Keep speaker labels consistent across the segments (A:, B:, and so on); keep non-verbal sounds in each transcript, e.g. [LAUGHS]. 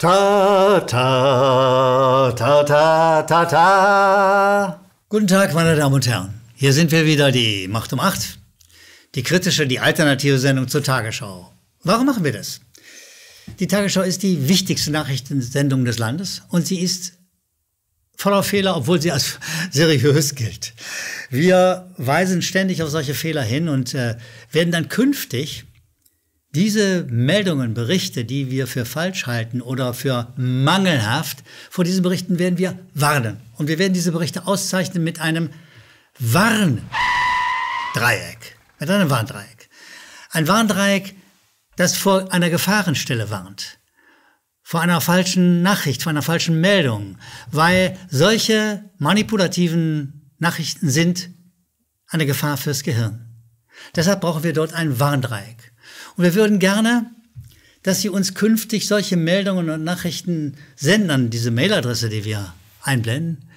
A: Ta, ta, ta, ta, ta, ta. Guten Tag, meine Damen und Herren. Hier sind wir wieder, die Macht um 8. Die kritische, die alternative Sendung zur Tagesschau. Warum machen wir das? Die Tagesschau ist die wichtigste Nachrichtensendung des Landes und sie ist voller Fehler, obwohl sie als [LAUGHS] seriös gilt. Wir weisen ständig auf solche Fehler hin und äh, werden dann künftig diese Meldungen, Berichte, die wir für falsch halten oder für mangelhaft, vor diesen Berichten werden wir warnen. Und wir werden diese Berichte auszeichnen mit einem Warndreieck. Mit einem Warndreieck. Ein Warndreieck, das vor einer Gefahrenstelle warnt. Vor einer falschen Nachricht, vor einer falschen Meldung. Weil solche manipulativen Nachrichten sind eine Gefahr fürs Gehirn. Deshalb brauchen wir dort ein Warndreieck. Und wir würden gerne, dass Sie uns künftig solche Meldungen und Nachrichten senden an diese Mailadresse, die wir einblenden,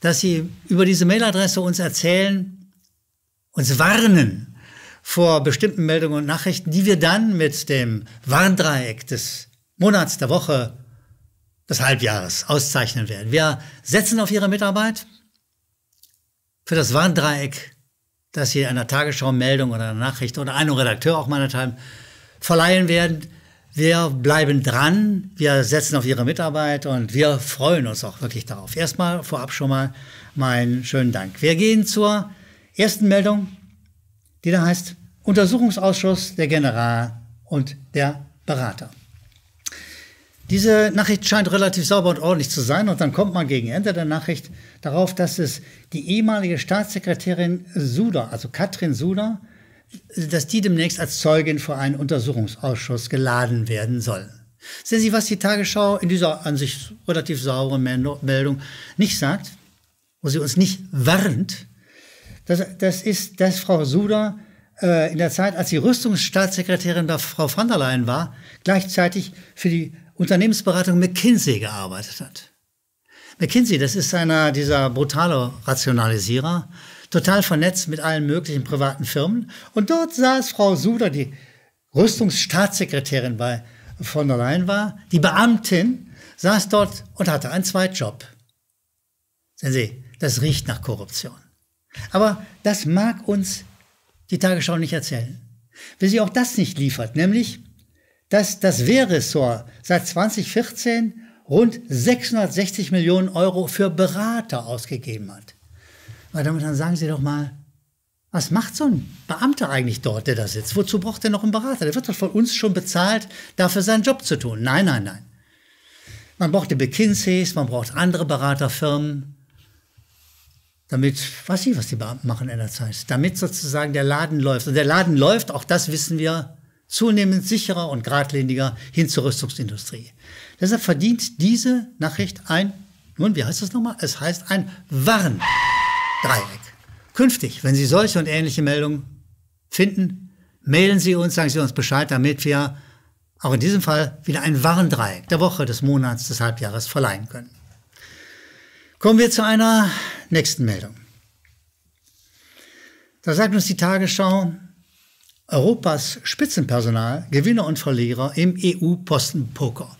A: dass Sie über diese Mailadresse uns erzählen, uns warnen vor bestimmten Meldungen und Nachrichten, die wir dann mit dem Warndreieck des Monats, der Woche, des Halbjahres auszeichnen werden. Wir setzen auf Ihre Mitarbeit für das Warndreieck dass sie einer Tagesschau-Meldung oder einer Nachricht oder einem Redakteur auch meiner Teil verleihen werden. Wir bleiben dran, wir setzen auf Ihre Mitarbeit und wir freuen uns auch wirklich darauf. Erstmal vorab schon mal meinen schönen Dank. Wir gehen zur ersten Meldung, die da heißt Untersuchungsausschuss der General und der Berater. Diese Nachricht scheint relativ sauber und ordentlich zu sein und dann kommt man gegen Ende der Nachricht darauf, dass es die ehemalige Staatssekretärin Suda, also Katrin Suda, dass die demnächst als Zeugin vor einen Untersuchungsausschuss geladen werden soll. Sehen Sie, was die Tagesschau in dieser an sich relativ sauren Meldung nicht sagt, wo sie uns nicht warnt, das, das ist, dass Frau Suda äh, in der Zeit, als sie Rüstungsstaatssekretärin der Frau von der Leyen war, gleichzeitig für die Unternehmensberatung McKinsey gearbeitet hat. McKinsey, das ist einer dieser brutale Rationalisierer, total vernetzt mit allen möglichen privaten Firmen. Und dort saß Frau Suder, die Rüstungsstaatssekretärin bei von der Leyen war, die Beamtin, saß dort und hatte einen Zweitjob. Sehen Sie, das riecht nach Korruption. Aber das mag uns die Tagesschau nicht erzählen. Will sie auch das nicht liefert, nämlich dass das Wehrressort seit 2014 rund 660 Millionen Euro für Berater ausgegeben hat. Meine Damen und Herren, sagen Sie doch mal, was macht so ein Beamter eigentlich dort, der da sitzt? Wozu braucht er noch einen Berater? Der wird doch von uns schon bezahlt, dafür seinen Job zu tun. Nein, nein, nein. Man braucht die McKinseys, man braucht andere Beraterfirmen, damit, weiß ich, was die Beamten machen in der Zeit, damit sozusagen der Laden läuft. Und der Laden läuft, auch das wissen wir, zunehmend sicherer und geradliniger hin zur Rüstungsindustrie. Deshalb verdient diese Nachricht ein, nun, wie heißt das nochmal? Es heißt ein Warndreieck. Künftig, wenn Sie solche und ähnliche Meldungen finden, mailen Sie uns, sagen Sie uns Bescheid, damit wir auch in diesem Fall wieder ein Warndreieck der Woche, des Monats, des Halbjahres verleihen können. Kommen wir zu einer nächsten Meldung. Da sagt uns die Tagesschau, Europas Spitzenpersonal, Gewinner und Verlierer im EU-Posten-Poker.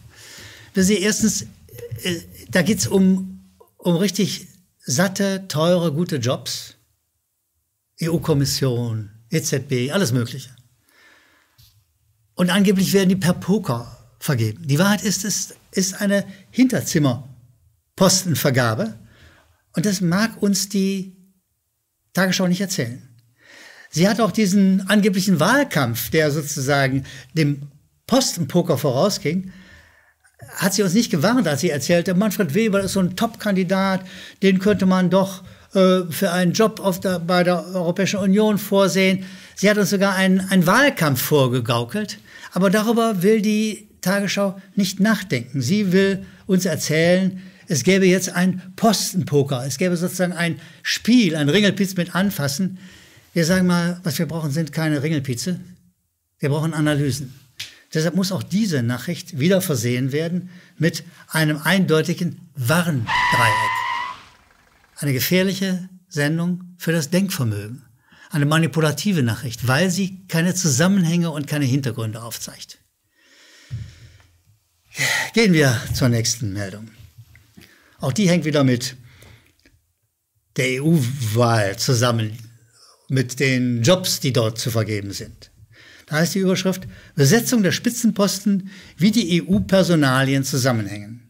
A: Wir sehen erstens, äh, da geht es um, um richtig satte, teure, gute Jobs. EU-Kommission, EZB, alles Mögliche. Und angeblich werden die per Poker vergeben. Die Wahrheit ist, es ist eine Hinterzimmerpostenvergabe. Und das mag uns die Tagesschau nicht erzählen. Sie hat auch diesen angeblichen Wahlkampf, der sozusagen dem Postenpoker vorausging, hat sie uns nicht gewarnt, als sie erzählte, Manfred Weber ist so ein Top-Kandidat, den könnte man doch äh, für einen Job auf der, bei der Europäischen Union vorsehen. Sie hat uns sogar einen, einen Wahlkampf vorgegaukelt, aber darüber will die Tagesschau nicht nachdenken. Sie will uns erzählen, es gäbe jetzt einen Postenpoker, es gäbe sozusagen ein Spiel, ein Ringelpitz mit Anfassen. Wir sagen mal, was wir brauchen, sind keine Ringelpizze. Wir brauchen Analysen. Deshalb muss auch diese Nachricht wieder versehen werden mit einem eindeutigen Warndreieck. Eine gefährliche Sendung für das Denkvermögen. Eine manipulative Nachricht, weil sie keine Zusammenhänge und keine Hintergründe aufzeigt. Gehen wir zur nächsten Meldung. Auch die hängt wieder mit der EU-Wahl zusammen mit den Jobs, die dort zu vergeben sind. Da heißt die Überschrift Besetzung der Spitzenposten, wie die EU-Personalien zusammenhängen.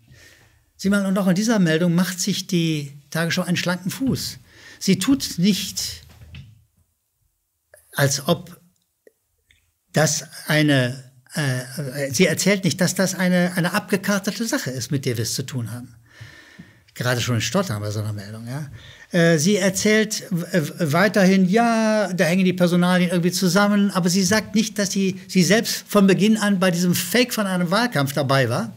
A: Sieh mal, und auch in dieser Meldung macht sich die Tagesschau einen schlanken Fuß. Sie tut nicht, als ob das eine, äh, sie erzählt nicht, dass das eine, eine abgekartete Sache ist, mit der wir es zu tun haben. Gerade schon in Stottern bei so einer Meldung, ja. Äh, sie erzählt weiterhin, ja, da hängen die Personalien irgendwie zusammen, aber sie sagt nicht, dass sie, sie selbst von Beginn an bei diesem Fake von einem Wahlkampf dabei war.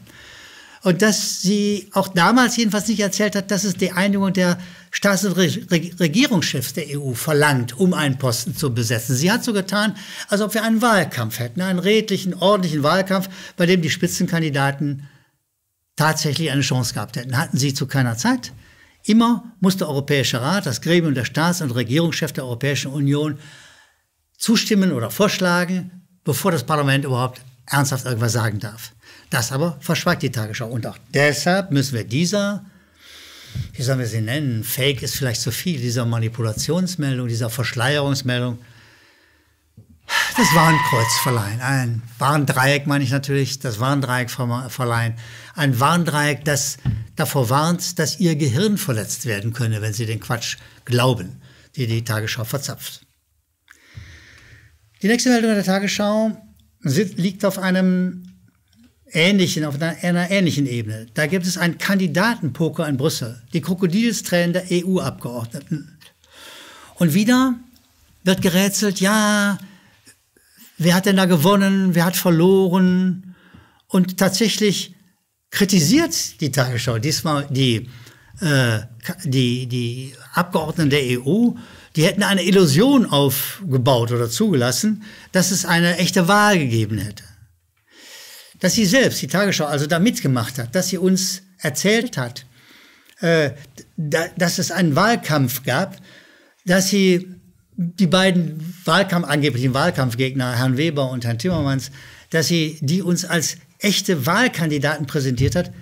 A: Und dass sie auch damals jedenfalls nicht erzählt hat, dass es die Einigung der Staats- und Regierungschefs der EU verlangt, um einen Posten zu besetzen. Sie hat so getan, als ob wir einen Wahlkampf hätten, einen redlichen, ordentlichen Wahlkampf, bei dem die Spitzenkandidaten tatsächlich eine Chance gehabt hätten. Hatten sie zu keiner Zeit. Immer muss der Europäische Rat, das Gremium der Staats- und Regierungschefs der Europäischen Union, zustimmen oder vorschlagen, bevor das Parlament überhaupt ernsthaft irgendwas sagen darf. Das aber verschweigt die Tagesschau. Und auch deshalb müssen wir dieser, wie sollen wir sie nennen, Fake ist vielleicht zu viel, dieser Manipulationsmeldung, dieser Verschleierungsmeldung das Warnkreuz verleihen. ein Warndreieck meine ich natürlich, das Warndreieck verleihen. Ein Warndreieck, das davor warnt, dass ihr Gehirn verletzt werden könne, wenn sie den Quatsch glauben, die die Tagesschau verzapft. Die nächste Meldung der Tagesschau liegt auf einem ähnlichen, auf einer, einer ähnlichen Ebene. Da gibt es einen Kandidatenpoker in Brüssel, die Krokodilstränen der EU-Abgeordneten. Und wieder wird gerätselt, ja, wer hat denn da gewonnen, wer hat verloren. Und tatsächlich kritisiert die Tagesschau diesmal die, äh, die, die Abgeordneten der EU, die hätten eine Illusion aufgebaut oder zugelassen, dass es eine echte Wahl gegeben hätte. Dass sie selbst, die Tagesschau, also da mitgemacht hat, dass sie uns erzählt hat, äh, da, dass es einen Wahlkampf gab, dass sie die beiden Wahlkampf, angeblichen Wahlkampfgegner, Herrn Weber und Herrn Timmermans, dass sie die uns als echte Wahlkandidaten präsentiert hat,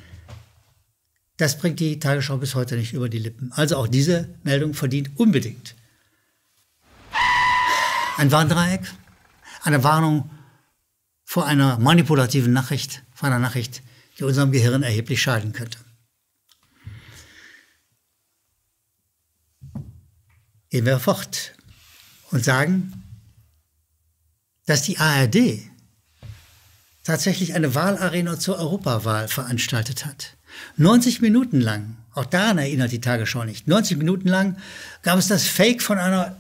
A: das bringt die Tagesschau bis heute nicht über die Lippen. Also auch diese Meldung verdient unbedingt ein Warndreieck, eine Warnung vor einer manipulativen Nachricht, vor einer Nachricht, die unserem Gehirn erheblich schaden könnte. Gehen wir fort und sagen, dass die ARD tatsächlich eine Wahlarena zur Europawahl veranstaltet hat. 90 Minuten lang, auch daran erinnert die Tagesschau nicht, 90 Minuten lang gab es das Fake von einer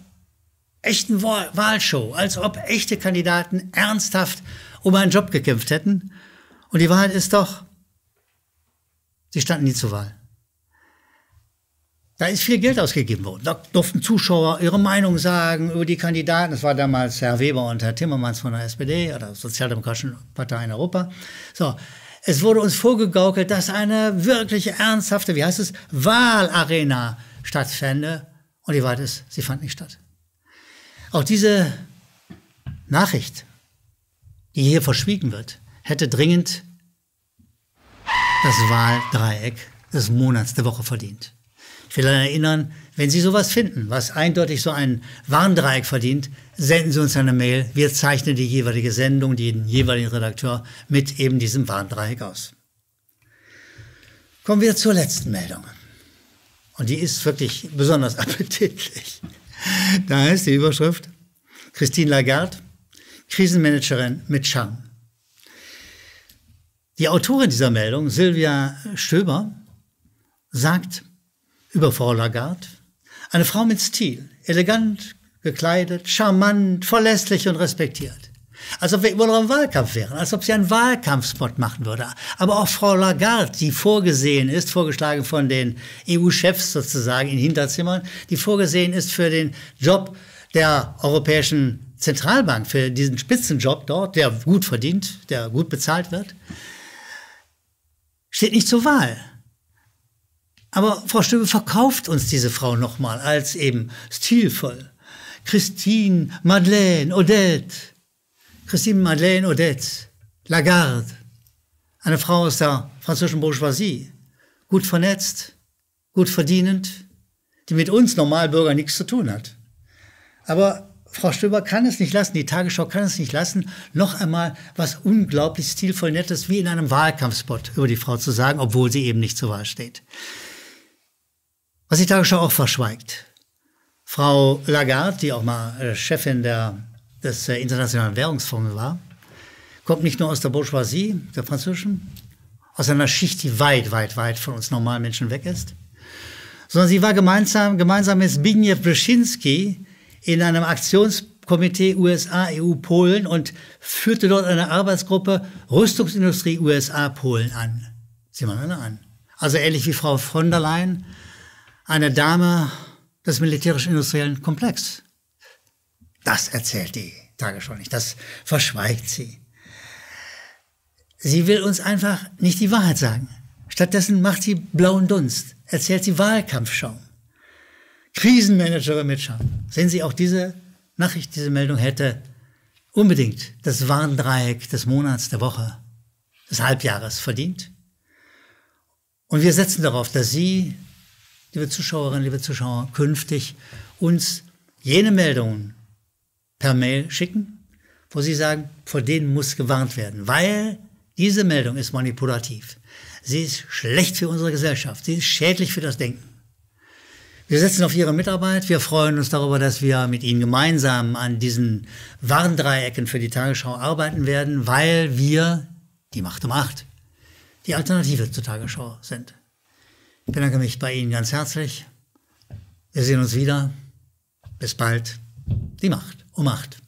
A: echten Wahlshow, als ob echte Kandidaten ernsthaft um einen Job gekämpft hätten. Und die Wahrheit ist doch, sie standen nie zur Wahl. Da ist viel Geld ausgegeben worden. Da durften Zuschauer ihre Meinung sagen über die Kandidaten. Das war damals Herr Weber und Herr Timmermans von der SPD oder Sozialdemokratischen Partei in Europa. So. Es wurde uns vorgegaukelt, dass eine wirklich ernsthafte, wie heißt es, Wahlarena stattfände. Und die Wahrheit ist, sie fand nicht statt. Auch diese Nachricht, die hier verschwiegen wird, hätte dringend das Wahldreieck des Monats der Woche verdient. Ich will daran erinnern, wenn Sie sowas finden, was eindeutig so ein Warndreieck verdient, senden Sie uns eine Mail. Wir zeichnen die jeweilige Sendung, den jeweiligen Redakteur mit eben diesem Warndreieck aus. Kommen wir zur letzten Meldung. Und die ist wirklich besonders [LAUGHS] appetitlich. Da ist die Überschrift Christine Lagarde, Krisenmanagerin mit Charme. Die Autorin dieser Meldung, Sylvia Stöber, sagt, über Frau Lagarde. Eine Frau mit Stil, elegant gekleidet, charmant, verlässlich und respektiert. Als ob wir immer noch im Wahlkampf wären, als ob sie einen Wahlkampfspot machen würde. Aber auch Frau Lagarde, die vorgesehen ist, vorgeschlagen von den EU-Chefs sozusagen in Hinterzimmern, die vorgesehen ist für den Job der Europäischen Zentralbank, für diesen Spitzenjob dort, der gut verdient, der gut bezahlt wird, steht nicht zur Wahl. Aber Frau Stöbe verkauft uns diese Frau nochmal als eben stilvoll. Christine, Madeleine, Odette. Christine, Madeleine, Odette. Lagarde. Eine Frau aus der französischen Bourgeoisie. Gut vernetzt, gut verdienend, die mit uns Normalbürgern nichts zu tun hat. Aber Frau Stöber kann es nicht lassen, die Tagesschau kann es nicht lassen, noch einmal was unglaublich stilvoll Nettes wie in einem Wahlkampfspot über die Frau zu sagen, obwohl sie eben nicht zur Wahl steht was die Tagesschau auch verschweigt. Frau Lagarde, die auch mal äh, Chefin der, des äh, Internationalen Währungsfonds war, kommt nicht nur aus der Bourgeoisie, der französischen, aus einer Schicht, die weit, weit, weit von uns normalen Menschen weg ist, sondern sie war gemeinsam, gemeinsam mit Zbigniew Brzezinski in einem Aktionskomitee USA, EU, Polen und führte dort eine Arbeitsgruppe Rüstungsindustrie USA, Polen an. Sie mal alle an. Also ähnlich wie Frau von der Leyen eine Dame des militärisch-industriellen Komplex. Das erzählt die Tagesschau nicht, das verschweigt sie. Sie will uns einfach nicht die Wahrheit sagen. Stattdessen macht sie blauen Dunst, erzählt sie Wahlkampfschau. Krisenmanagerin mitschauen. Sehen Sie, auch diese Nachricht, diese Meldung hätte unbedingt das Warndreieck des Monats, der Woche, des Halbjahres verdient. Und wir setzen darauf, dass Sie liebe Zuschauerinnen, liebe Zuschauer, künftig uns jene Meldungen per Mail schicken, wo Sie sagen, vor denen muss gewarnt werden, weil diese Meldung ist manipulativ. Sie ist schlecht für unsere Gesellschaft. Sie ist schädlich für das Denken. Wir setzen auf Ihre Mitarbeit. Wir freuen uns darüber, dass wir mit Ihnen gemeinsam an diesen Warndreiecken für die Tagesschau arbeiten werden, weil wir die Macht um acht, die Alternative zur Tagesschau sind. Ich bedanke mich bei Ihnen ganz herzlich. Wir sehen uns wieder. Bis bald. Die Macht um Macht.